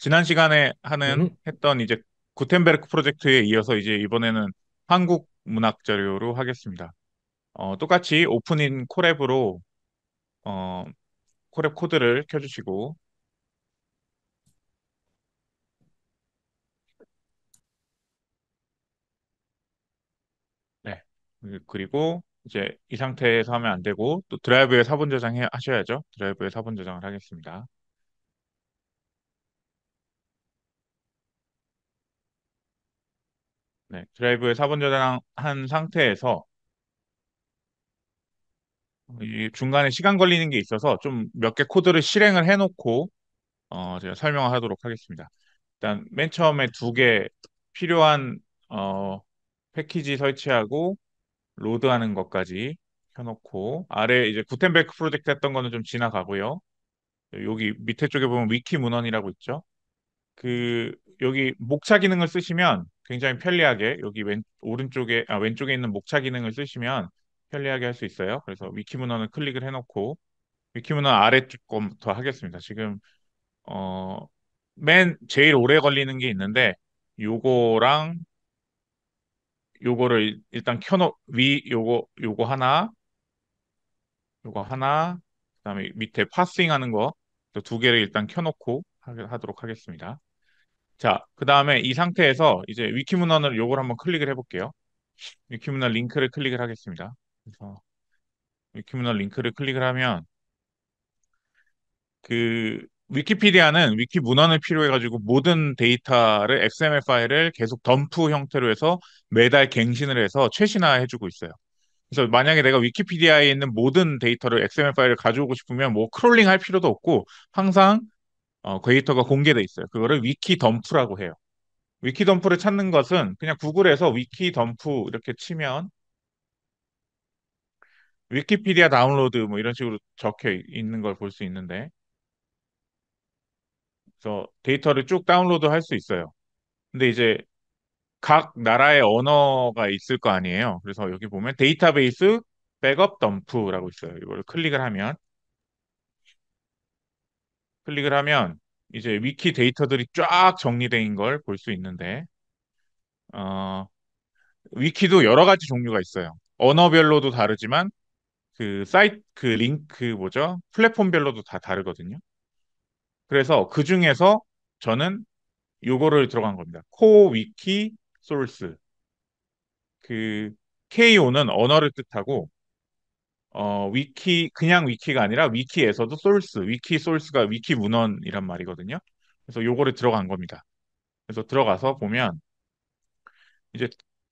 지난 시간에 하는 음. 했던 이제 구텐베르크 프로젝트에 이어서 이제 이번에는 한국 문학 자료로 하겠습니다. 어, 똑같이 오프닝 코랩으로 어, 코랩 코드를 켜주시고 네 그리고 이제 이 상태에서 하면 안 되고 또 드라이브에 사본 저장해 하셔야죠. 드라이브에 사본 저장을 하겠습니다. 네, 드라이브에 4번 저장한 상태에서 이 중간에 시간 걸리는 게 있어서 좀 몇 개 코드를 실행을 해놓고 어, 제가 설명을 하도록 하겠습니다. 일단 맨 처음에 두 개 필요한 어, 패키지 설치하고 로드하는 것까지 켜놓고 아래 이제 구텐베크 프로젝트 했던 거는 좀 지나가고요. 여기 밑에 쪽에 보면 위키 문헌이라고 있죠. 그 여기 목차 기능을 쓰시면 굉장히 편리하게 여기 왼 오른쪽에 아, 왼쪽에 있는 목차 기능을 쓰시면 편리하게 할 수 있어요. 그래서 위키 문헌을 클릭을 해놓고 위키 문헌 아래쪽 거부터 하겠습니다. 지금 어, 맨 제일 오래 걸리는 게 있는데 요거랑 요거를 일단 켜놓 위 요거 요거 하나 요거 하나 그다음에 밑에 파싱하는 거 두 개를 일단 켜놓고 하, 하도록 하겠습니다. 자, 그 다음에 이 상태에서 이제 위키문헌을 요걸 한번 클릭을 해볼게요. 위키문헌 링크를 클릭을 하겠습니다. 그래서 위키문헌 링크를 클릭을 하면 그 위키피디아는 위키문헌을 필요해가지고 모든 데이터를 XML 파일을 계속 덤프 형태로 해서 매달 갱신을 해서 최신화해주고 있어요. 그래서 만약에 내가 위키피디아에 있는 모든 데이터를 XML 파일을 가져오고 싶으면 뭐 크롤링 할 필요도 없고 항상 어, 데이터가 공개돼 있어요. 그거를 위키 덤프라고 해요. 위키 덤프를 찾는 것은 그냥 구글에서 위키 덤프 이렇게 치면 위키피디아 다운로드 뭐 이런 식으로 적혀 있는 걸 볼 수 있는데 그래서 데이터를 쭉 다운로드 할 수 있어요. 근데 이제 각 나라의 언어가 있을 거 아니에요. 그래서 여기 보면 데이터베이스 백업 덤프라고 있어요. 이걸 클릭을 하면 클릭을 하면 이제 위키 데이터들이 쫙 정리된 걸 볼 수 있는데 어, 위키도 여러 가지 종류가 있어요. 언어별로도 다르지만 그 사이트 그 링크 뭐죠? 플랫폼별로도 다 다르거든요. 그래서 그 중에서 저는 요거를 들어간 겁니다. 코 위키 소스. 그 KO는 언어를 뜻하고 어, 위키, 그냥 위키가 아니라 위키에서도 소스, 위키 소스가 위키 문헌이란 말이거든요. 그래서 요거를 들어간 겁니다. 그래서 들어가서 보면 이제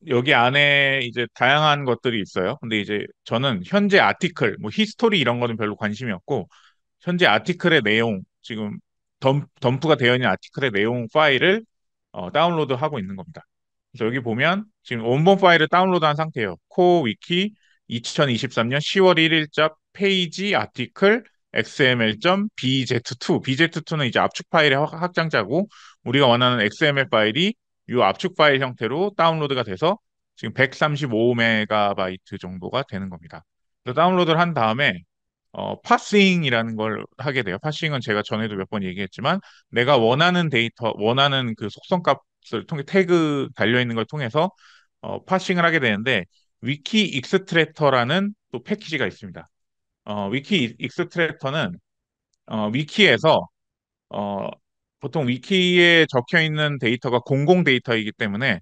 여기 안에 이제 다양한 것들이 있어요. 근데 이제 저는 현재 아티클, 뭐 히스토리 이런 거는 별로 관심이 없고 현재 아티클의 내용, 지금 덤, 덤프가 되어 있는 아티클의 내용 파일을 어, 다운로드하고 있는 겁니다. 그래서 여기 보면 지금 원본 파일을 다운로드한 상태예요. 코 위키 2023년 10월 1일자 페이지 아티클 XML.bz2. bz2는 이제 압축 파일의 확장자고 우리가 원하는 XML 파일이 이 압축 파일 형태로 다운로드가 돼서 지금 135메가바이트 정도가 되는 겁니다. 그래서 다운로드를 한 다음에 어, 파싱이라는 걸 하게 돼요. 파싱은 제가 전에도 몇 번 얘기했지만 내가 원하는 데이터, 원하는 그 속성값을 통해 태그 달려 있는 걸 통해서 어, 파싱을 하게 되는데 위키 익스트랙터라는 또 패키지가 있습니다. 어, 위키 익스트랙터는 어, 위키에서 어, 보통 위키에 적혀 있는 데이터가 공공 데이터이기 때문에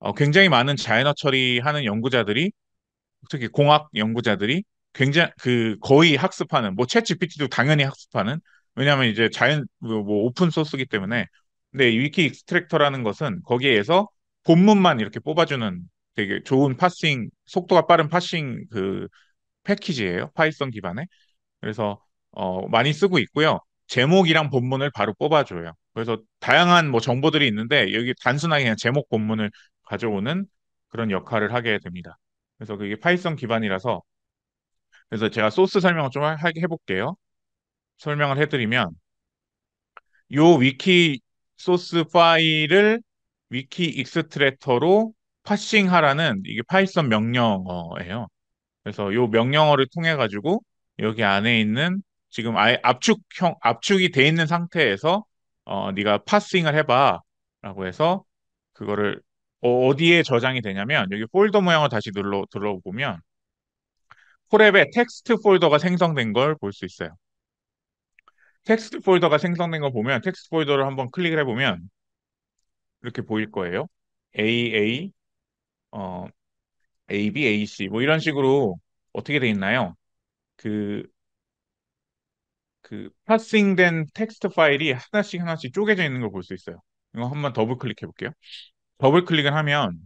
어, 굉장히 많은 자이너 처리하는 연구자들이 특히 공학 연구자들이 굉장히 그 거의 학습하는 뭐챗 GPT도 당연히 학습하는 왜냐하면 이제 자연 뭐, 뭐 오픈 소스기 때문에 근데 위키 익스트랙터라는 것은 거기에서 본문만 이렇게 뽑아주는 되게 좋은 파싱 속도가 빠른 파싱 그 패키지예요. 파이썬 기반에. 그래서 어, 많이 쓰고 있고요. 제목이랑 본문을 바로 뽑아줘요. 그래서 다양한 뭐 정보들이 있는데 여기 단순하게 그냥 제목 본문을 가져오는 그런 역할을 하게 됩니다. 그래서 그게 파이썬 기반이라서 그래서 제가 소스 설명을 좀 하, 해볼게요. 설명을 해드리면 요 위키 소스 파일을 위키 익스트레터로 파싱하라는 이게 파이썬 명령어예요. 그래서 요 명령어를 통해 가지고 여기 안에 있는 지금 아예 압축형 압축이 돼 있는 상태에서 어 네가 파싱을 해봐라고 해서 그거를 어, 디에 저장이 되냐면 여기 폴더 모양을 다시 눌러 들어 보면콜앱에 텍스트 폴더가 생성된 걸 볼 수 있어요. 텍스트 폴더가 생성된 걸 보면 텍스트 폴더를 한번 클릭을 해보면 이렇게 보일 거예요. AA 어, A, B, A, C 뭐 이런 식으로 어떻게 돼 있나요? 그, 그 파싱된 텍스트 파일이 하나씩 하나씩 쪼개져 있는 걸 볼 수 있어요. 이거 한번 더블 클릭해 볼게요. 더블 클릭을 하면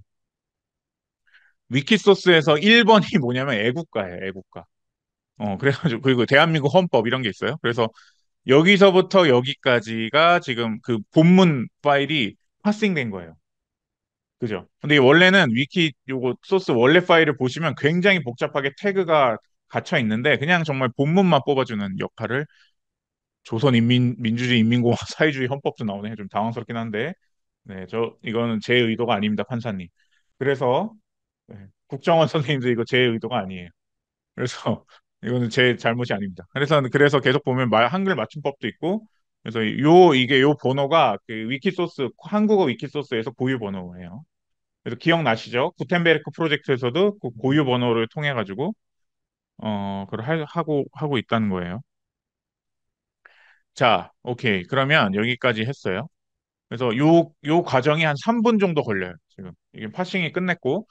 위키소스에서 1번이 뭐냐면 애국가예요. 애국가. 어, 그래가지고 그리고 대한민국 헌법 이런 게 있어요. 그래서 여기서부터 여기까지가 지금 그 본문 파일이 파싱된 거예요. 그죠? 근데 원래는 위키 요거 소스 원래 파일을 보시면 굉장히 복잡하게 태그가 갇혀 있는데 그냥 정말 본문만 뽑아주는 역할을 조선인민민주주의인민공화 사회주의 헌법도 나오네 좀 당황스럽긴 한데 네 저 이거는 제 의도가 아닙니다 판사님 그래서 네, 국정원 선생님도 이거 제 의도가 아니에요 그래서 이거는 제 잘못이 아닙니다 그래서 그래서 계속 보면 말 한글 맞춤법도 있고 그래서 요 이게 요 번호가 그 위키소스 한국어 위키소스에서 고유 번호예요 그래서 기억나시죠? 구텐베르크 프로젝트에서도 그 고유 번호를 통해 가지고 어 그걸 할- 하고 하고 있다는 거예요. 자, 오케이. 그러면 여기까지 했어요. 그래서 요 요 과정이 한 3분 정도 걸려요. 지금 이게 파싱이 끝냈고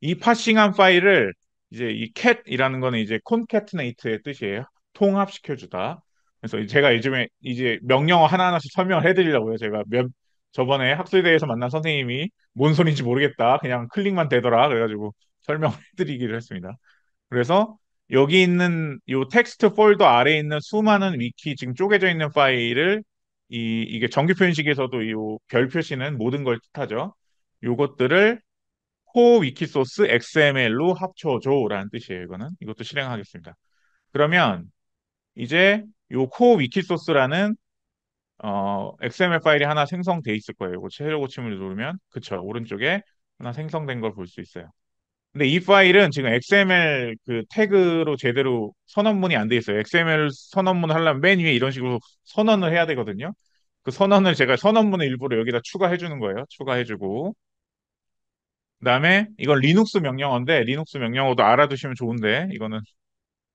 이 파싱한 파일을 이제 이 c a t 이라는 거는 이제 c c o n a t e n a t e 의 뜻이에요. 통합시켜주다. 그래서 제가 요즘에 이제 명령어 하나하나씩 설명을 해드리려고요. 제가 몇 저번에 학술대회에서 만난 선생님이 뭔소인지 모르겠다. 그냥 클릭만 되더라. 그래가지고 설명해드리기로 했습니다. 그래서 여기 있는 이 텍스트 폴더 아래에 있는 수많은 위키 지금 쪼개져 있는 파일을 이 이게 정규 표현식에서도 이별 표시는 모든 걸 뜻하죠. 요것들을 코 위키 소스 XML로 합쳐줘라는 뜻이에요. 이거는 이것도 실행하겠습니다. 그러면 이제 요 코 위키 소스라는 어, XML 파일이 하나 생성돼 있을 거예요. 이거 그 새로 고침을 누르면 그쵸 오른쪽에 하나 생성된 걸 볼 수 있어요. 근데 이 파일은 지금 XML 그 태그로 제대로 선언문이 안 돼 있어요. XML 선언문 하려면 맨 위에 이런 식으로 선언을 해야 되거든요. 그 선언을 제가 선언문을일부러 여기다 추가해 주는 거예요. 추가해 주고 그다음에 이건 리눅스 명령어인데 리눅스 명령어도 알아두시면 좋은데 이거는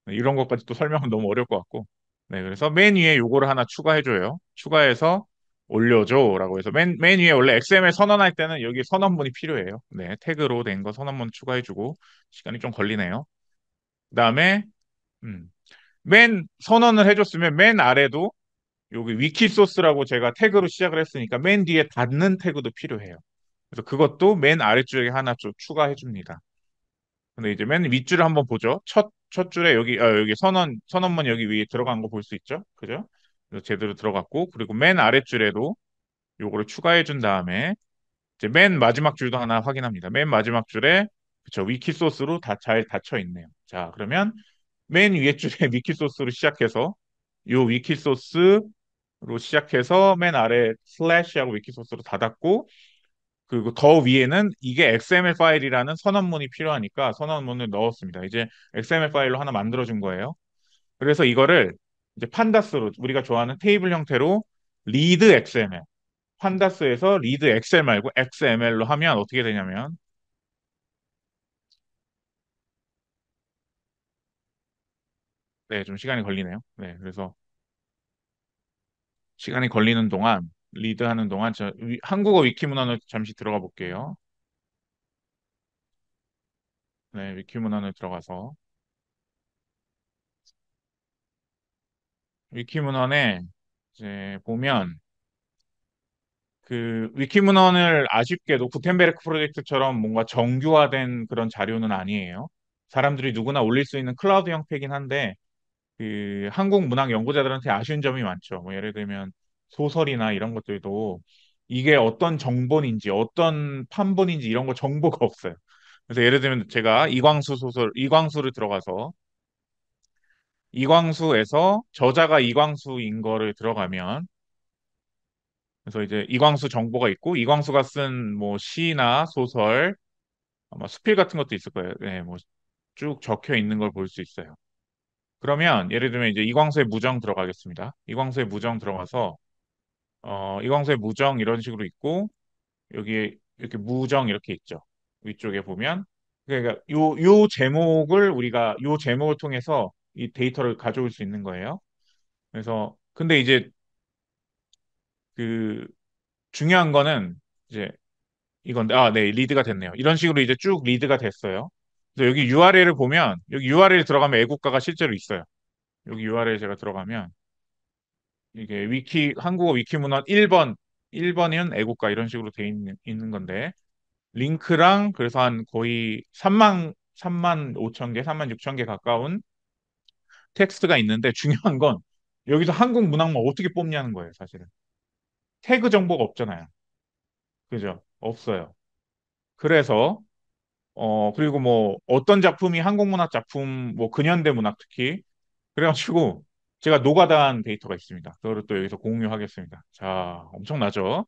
이런 것까지 또 설명은 너무 어려울 것 같고 네, 그래서 맨 위에 요거를 하나 추가해줘요. 추가해서 올려줘라고 해서 맨, 맨 위에 원래 XML 선언할 때는 여기 선언문이 필요해요. 네, 태그로 된 거 선언문 추가해주고 시간이 좀 걸리네요. 그 다음에 음, 맨 선언을 해줬으면 맨 아래도 여기 위키 소스라고 제가 태그로 시작을 했으니까 맨 뒤에 닿는 태그도 필요해요. 그래서 그것도 맨 아래쪽에 하나 좀 추가해 줍니다. 근데 이제 맨 윗줄을 한번 보죠. 첫첫 줄에 여기 아, 여기 선언 선언문 여기 위에 들어간 거 볼 수 있죠? 그죠? 제대로 들어갔고 그리고 맨아랫 줄에도 요거를 추가해 준 다음에 이제 맨 마지막 줄도 하나 확인합니다. 맨 마지막 줄에 그쵸 위키 소스로 다 잘 닫혀 있네요. 자 그러면 맨 위에 줄에 위키 소스로 시작해서 요 위키 소스로 시작해서 맨 아래 슬래시하고 위키 소스로 닫았고 그리고 더 위에는 이게 XML 파일이라는 선언문이 필요하니까 선언문을 넣었습니다. 이제 XML 파일로 하나 만들어준 거예요. 그래서 이거를 이제 판다스로 우리가 좋아하는 테이블 형태로 리드 XML 판다스에서 리드 XML 말고 XML로 하면 어떻게 되냐면 네, 좀 시간이 걸리네요. 네, 그래서 시간이 걸리는 동안 리드하는 동안 저 위, 한국어 위키문헌을 잠시 들어가 볼게요. 네, 위키문헌을 들어가서 위키문헌에 이제 보면 그 위키문헌을 아쉽게도 구텐베르크 프로젝트처럼 뭔가 정규화된 그런 자료는 아니에요. 사람들이 누구나 올릴 수 있는 클라우드 형태긴 한데 그 한국 문학 연구자들한테 아쉬운 점이 많죠. 뭐 예를 들면 소설이나 이런 것들도 이게 어떤 정본인지 어떤 판본인지 이런 거 정보가 없어요. 그래서 예를 들면 제가 이광수 소설 이광수를 들어가서 이광수에서 저자가 이광수인 거를 들어가면 그래서 이제 이광수 정보가 있고 이광수가 쓴 뭐 시나 소설 아마 수필 같은 것도 있을 거예요. 네, 뭐 쭉 적혀 있는 걸 볼 수 있어요. 그러면 예를 들면 이제 이광수의 무정 들어가겠습니다. 이광수의 무정 들어가서 어, 이광수의 무정 이런 식으로 있고 여기 이렇게 무정 이렇게 있죠. 위쪽에 보면 그러니까 요 요 제목을 우리가 요 제목을 통해서 이 데이터를 가져올 수 있는 거예요. 그래서 근데 이제 그 중요한 거는 이제 이건데 아네 리드가 됐네요. 이런 식으로 이제 쭉 리드가 됐어요. 그래서 여기 URL을 보면 여기 URL 들어가면 애국가가 실제로 있어요. 여기 URL 제가 들어가면 이게 위키 한국어 위키 문헌 1번 1번은 애국가 이런 식으로 돼 있는, 있는 건데 링크랑 그래서 한 거의 3만 3만 5천 개, 3만 6천 개 가까운 텍스트가 있는데 중요한 건 여기서 한국 문학만 어떻게 뽑냐는 거예요, 사실은. 태그 정보가 없잖아요. 그죠? 없어요. 그래서 어 그리고 뭐 어떤 작품이 한국 문학 작품 뭐 근현대 문학 특히 그래가지고 제가 노가다한 데이터가 있습니다. 그거를 또 여기서 공유하겠습니다. 자, 엄청나죠?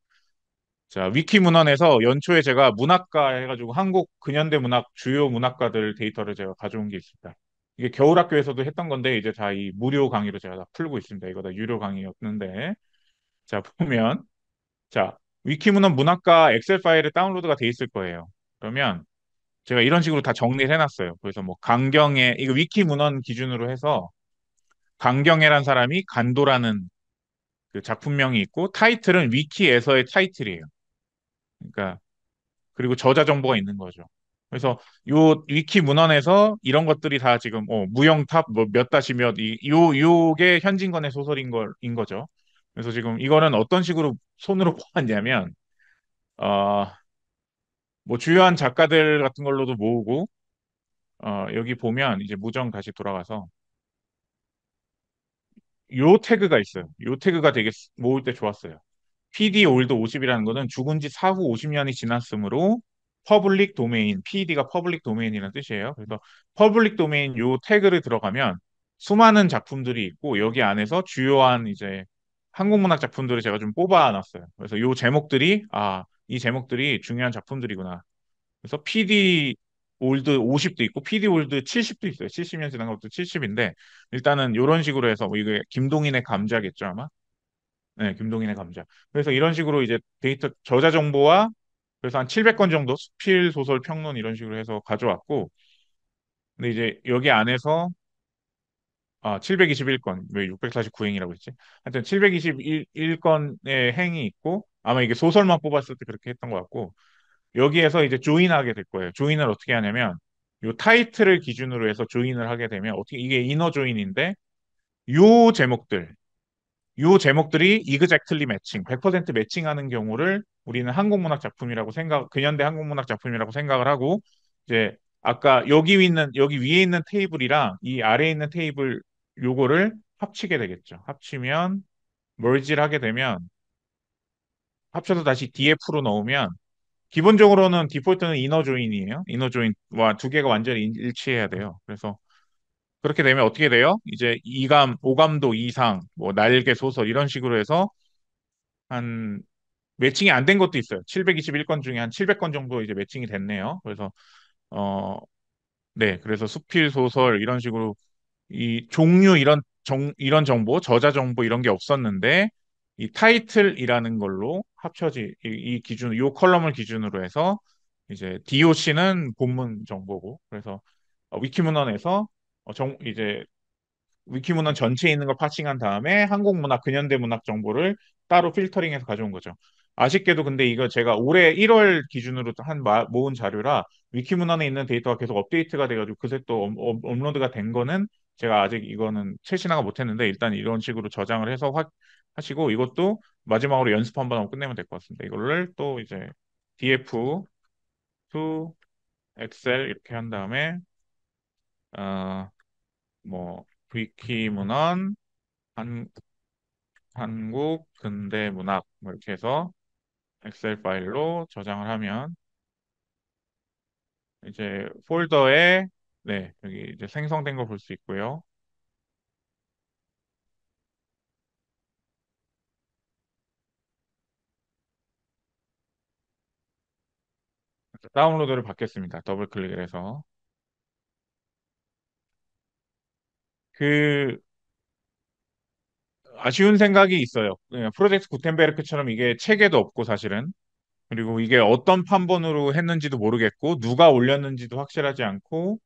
자, 위키 문헌에서 연초에 제가 문학과 해가지고 한국 근현대 문학 주요 문학가들 데이터를 제가 가져온 게 있습니다. 이게 겨울학교에서도 했던 건데 이제 다 이 무료 강의로 제가 다 풀고 있습니다. 이거 다 유료 강의였는데 자 보면 자 위키문헌 문학과 엑셀 파일에 다운로드가 돼 있을 거예요. 그러면 제가 이런 식으로 다 정리를 해놨어요. 그래서 뭐 강경의 이거 위키문헌 기준으로 해서 강경애란 사람이 간도라는 그 작품명이 있고 타이틀은 위키에서의 타이틀이에요. 그러니까 그리고 저자 정보가 있는 거죠. 그래서 요 위키 문헌에서 이런 것들이 다 지금 어, 무형탑뭐몇 다시 몇 이 요 요게 현진건의 소설인 걸인 거죠. 그래서 지금 이거는 어떤 식으로 손으로 뽑았냐면 어, 뭐 주요한 작가들 같은 걸로도 모으고 어, 여기 보면 이제 무정 다시 돌아가서 요 태그가 있어요. 요 태그가 되게 모을 때 좋았어요. PD 올드 50이라는 거는 죽은 지 사후 50년이 지났으므로 퍼블릭 도메인, p d 가 퍼블릭 도메인이라는 뜻이에요. 그래서 퍼블릭 도메인 요 태그를 들어가면 수많은 작품들이 있고 여기 안에서 주요한 이제 한국문학 작품들을 제가 좀 뽑아놨어요. 그래서 요 제목들이 아, 이 제목들이 중요한 작품들이구나. 그래서 PD 올드 50도 있고 PD 올드 70도 있어요. 70년 지난 것도 70인데 일단은 이런 식으로 해서 뭐 이게 김동인의 감자겠죠 아마. 네, 김동인의 감자. 그래서 이런 식으로 이제 데이터 저자 정보와 그래서 한 700건 정도 수필 소설 평론 이런 식으로 해서 가져왔고 근데 이제 여기 안에서 아, 721건, 왜 649행이라고 했지? 하여튼 721건의 행이 있고, 아마 이게 소설만 뽑았을 때 그렇게 했던 것 같고, 여기에서 이제 조인하게 될 거예요. 조인을 어떻게 하냐면 요 타이틀을 기준으로 해서 조인을 하게 되면 어떻게 이게 이너 조인인데 요 제목들 요 제목들이 이그젝틀리 매칭 100% 매칭하는 경우를 우리는 한국문학 작품이라고 생각 근현대 한국문학 작품이라고 생각을 하고 이제 아까 여기 있는 여기 위에 있는 테이블이랑 이 아래에 있는 테이블 요거를 합치게 되겠죠. 합치면 멀지를 하게 되면 합쳐서 다시 DF로 넣으면 기본적으로는 디폴트는 이너 조인이에요. 이너 조인와 두 개가 완전히 일치해야 돼요. 그래서 그렇게 되면 어떻게 돼요? 이제 이감, 오감도 이상, 뭐 날개 소설 이런 식으로 해서 한 매칭이 안 된 것도 있어요. 721건 중에 한 700건 정도 이제 매칭이 됐네요. 그래서 어 네, 그래서 수필 소설 이런 식으로 이 종류 이런 정 이런 정보, 저자 정보 이런 게 없었는데 이 타이틀이라는 걸로 합쳐지 이, 이 기준 요 컬럼을 기준으로 해서 이제 DOC는 본문 정보고 그래서 어, 위키문헌에서 어, 정 이제 위키문헌 전체에 있는 걸 파싱한 다음에 한국문학 근현대 문학 정보를 따로 필터링해서 가져온 거죠. 아쉽게도 근데 이거 제가 올해 1월 기준으로 한 마, 모은 자료라 위키문헌에 있는 데이터가 계속 업데이트가 돼가지고 그새 또 업, 업로드가 된 거는 제가 아직 이거는 최신화가 못했는데 일단 이런 식으로 저장을 해서 확 하시고 이것도 마지막으로 연습 한 번 하고 끝내면 될 것 같습니다. 이거를 또 이제 df to 엑셀 이렇게 한 다음에 어, 뭐 위키 문헌 한 한국 근대 문학 뭐 이렇게 해서 엑셀 파일로 저장을 하면 이제 폴더에 네 여기 이제 생성된 거 볼 수 있고요. 다운로드를 받겠습니다. 더블 클릭을 해서. 그 아쉬운 생각이 있어요. 프로젝트 구텐베르크처럼 이게 체계도 없고 사실은 그리고 이게 어떤 판본으로 했는지도 모르겠고 누가 올렸는지도 확실하지 않고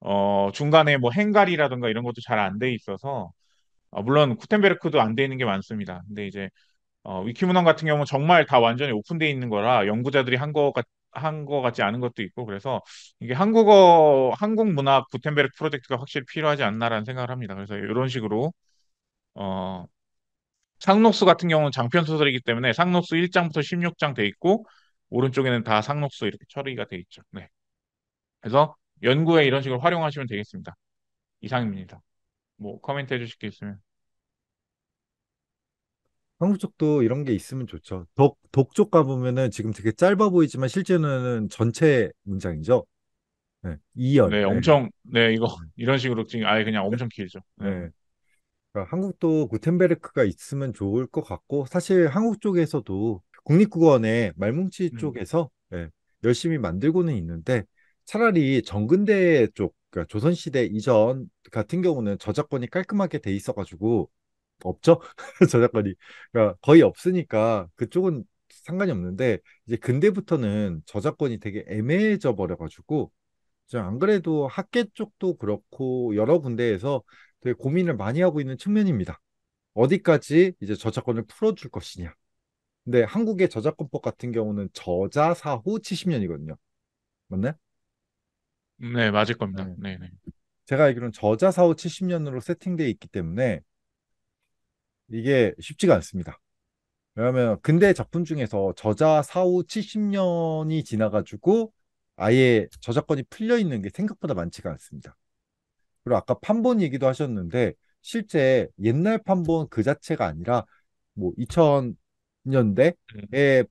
어 중간에 뭐 행갈이라든가 이런 것도 잘 안 돼 있어서 어, 물론 구텐베르크도 안 돼 있는 게 많습니다. 근데 이제 어, 위키문헌 같은 경우는 정말 다 완전히 오픈돼 있는 거라 연구자들이 한것거 한것 같지 않은 것도 있고 그래서 이게 한국어 한국 문화 부텐베르 프로젝트가 확실히 필요하지 않나라는 생각을 합니다. 그래서 이런 식으로 어 상록수 같은 경우는 장편 소설이기 때문에 상록수 1장부터 16장 돼 있고 오른쪽에는 다 상록수 이렇게 처리가 돼 있죠. 네. 그래서 연구에 이런 식으로 활용하시면 되겠습니다. 이상입니다. 뭐 코멘트 해주실 게 있으면. 한국 쪽도 이런 게 있으면 좋죠. 독, 독쪽 가보면은 지금 되게 짧아 보이지만 실제는 전체 문장이죠. 네, 2열. 네, 엄청, 네, 이거, 네. 이런 식으로 지금 아예 그냥 엄청 네. 길죠. 네. 그 한국도 구텐베르크가 있으면 좋을 것 같고, 사실 한국 쪽에서도 국립국원의 말뭉치 음. 쪽에서 네, 열심히 만들고는 있는데, 차라리 정근대 쪽, 그러니까 조선시대 이전 같은 경우는 저작권이 깔끔하게 돼 있어가지고, 없죠 저작권이 그러니까 거의 없으니까 그쪽은 상관이 없는데 이제 근대부터는 저작권이 되게 애매해져 버려가지고 안 그래도 학계 쪽도 그렇고 여러 군데에서 되게 고민을 많이 하고 있는 측면입니다. 어디까지 이제 저작권을 풀어줄 것이냐. 근데 한국의 저작권법 같은 경우는 저자 사후 70년이거든요. 맞나요? 네, 맞을 겁니다. 네. 네. 네 제가 알기로는 저자 사후 70년으로 세팅되어 있기 때문에 이게 쉽지가 않습니다. 왜냐하면 근대 작품 중에서 저자 사후 70년이 지나가지고 아예 저작권이 풀려 있는 게 생각보다 많지가 않습니다. 그리고 아까 판본 얘기도 하셨는데 실제 옛날 판본 그 자체가 아니라 뭐 2000년대에 음.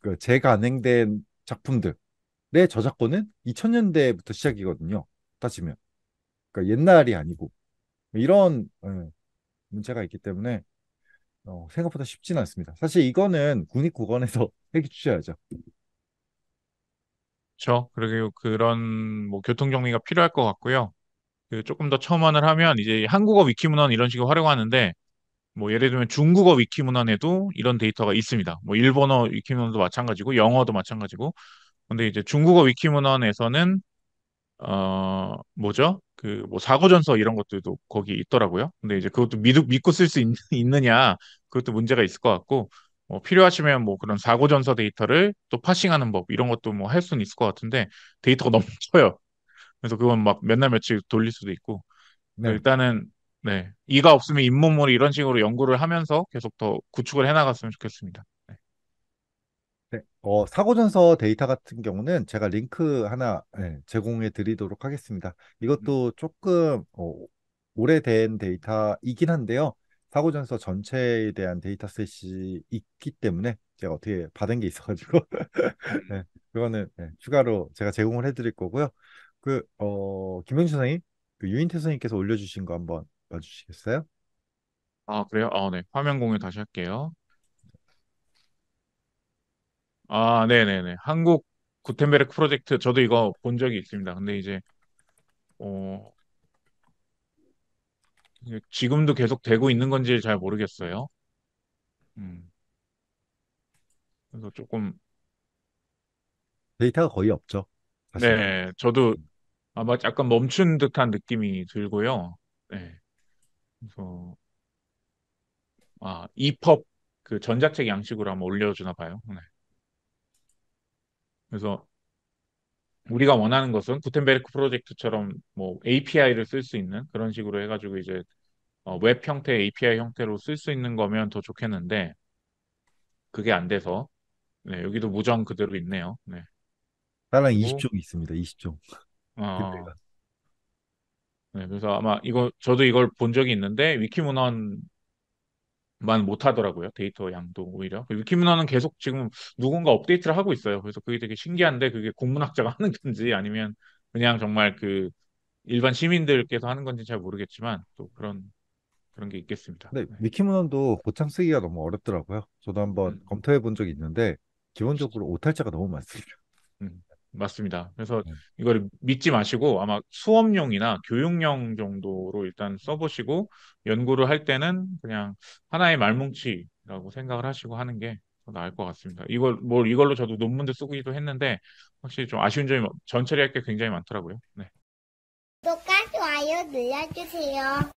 그 재간행된 작품들의 저작권은 2000년대부터 시작이거든요. 따지면 그러니까 옛날이 아니고 이런 예, 문제가 있기 때문에 어, 생각보다 쉽진 않습니다. 사실 이거는 국립국원에서 해기 주셔야죠. 그렇죠. 그리고 그런 뭐 교통 정리가 필요할 것 같고요. 그 조금 더 첨언을 하면 이제 한국어 위키문헌 이런 식으로 활용하는데 뭐 예를 들면 중국어 위키문헌에도 이런 데이터가 있습니다. 뭐 일본어 위키문헌도 마찬가지고 영어도 마찬가지고 근데 이제 중국어 위키문헌에서는 어 뭐죠? 그 뭐 사고전서 이런 것들도 거기 있더라고요. 근데 이제 그것도 믿, 믿고 쓸 수 있느냐 그것도 문제가 있을 것 같고 뭐 필요하시면 뭐 그런 사고전서 데이터를 또 파싱하는 법 이런 것도 뭐 할 수는 있을 것 같은데 데이터가 너무 커요. 그래서 그건 막 맨날 며칠 돌릴 수도 있고 네. 일단은 네 이가 없으면 잇몸으로 이런 식으로 연구를 하면서 계속 더 구축을 해나갔으면 좋겠습니다. 네, 어, 사고전서 데이터 같은 경우는 제가 링크 하나 네, 제공해 드리도록 하겠습니다. 네. 이것도 조금 어, 오래된 데이터이긴 한데요. 사고전서 전체에 대한 데이터셋이 있기 때문에 제가 어떻게 받은 게 있어가지고 네, 그거는 네, 추가로 제가 제공을 해드릴 거고요. 그 어, 김영준 선생님, 그 유인태 선생님께서 올려주신 거 한번 봐주시겠어요? 아, 그래요? 아, 네. 화면 공유 다시 할게요. 아, 네네네. 한국 구텐베르크 프로젝트 저도 이거 본 적이 있습니다. 근데 이제 어, 지금도 계속 되고 있는 건지 잘 모르겠어요. 음, 그래서 조금 데이터가 거의 없죠. 사실 네, 저도 음. 아마 약간 멈춘 듯한 느낌이 들고요. 네, 그래서 아, e p 그 전자책 양식으로 한번 올려주나 봐요. 네. 그래서 우리가 원하는 것은 구텐베르크 프로젝트처럼 뭐 API를 쓸 수 있는 그런 식으로 해가지고 이제 어, 웹형태 API 형태로 쓸 수 있는 거면 더 좋겠는데 그게 안 돼서 네, 여기도 무정 그대로 있네요. 네. 딸랑 2 0종 있습니다. 20종. 어, 네, 그래서 아마 이거 저도 이걸 본 적이 있는데 위키문헌 만 못하더라고요 데이터 양도 오히려 위키문화는 계속 지금 누군가 업데이트를 하고 있어요 그래서 그게 되게 신기한데 그게 공문학자가 하는 건지 아니면 그냥 정말 그 일반 시민들께서 하는 건지 잘 모르겠지만 또 그런 그런 게 있겠습니다. 근데 네, 위키문헌도 네. 고참 쓰기가 너무 어렵더라고요. 저도 한번 음. 음. 검토해 본 적이 있는데 기본적으로 오탈자가 너무 많습니다. 음. 맞습니다. 그래서 네. 이걸 믿지 마시고 아마 수업용이나 교육용 정도로 일단 써보시고 연구를 할 때는 그냥 하나의 말뭉치라고 생각을 하시고 하는 게 더 나을 것 같습니다. 이걸 뭘 이걸로 저도 논문도 쓰기도 했는데 확실히 좀 아쉬운 점이 전처리할 게 굉장히 많더라고요. 네. 구독과 좋아요 눌러주세요.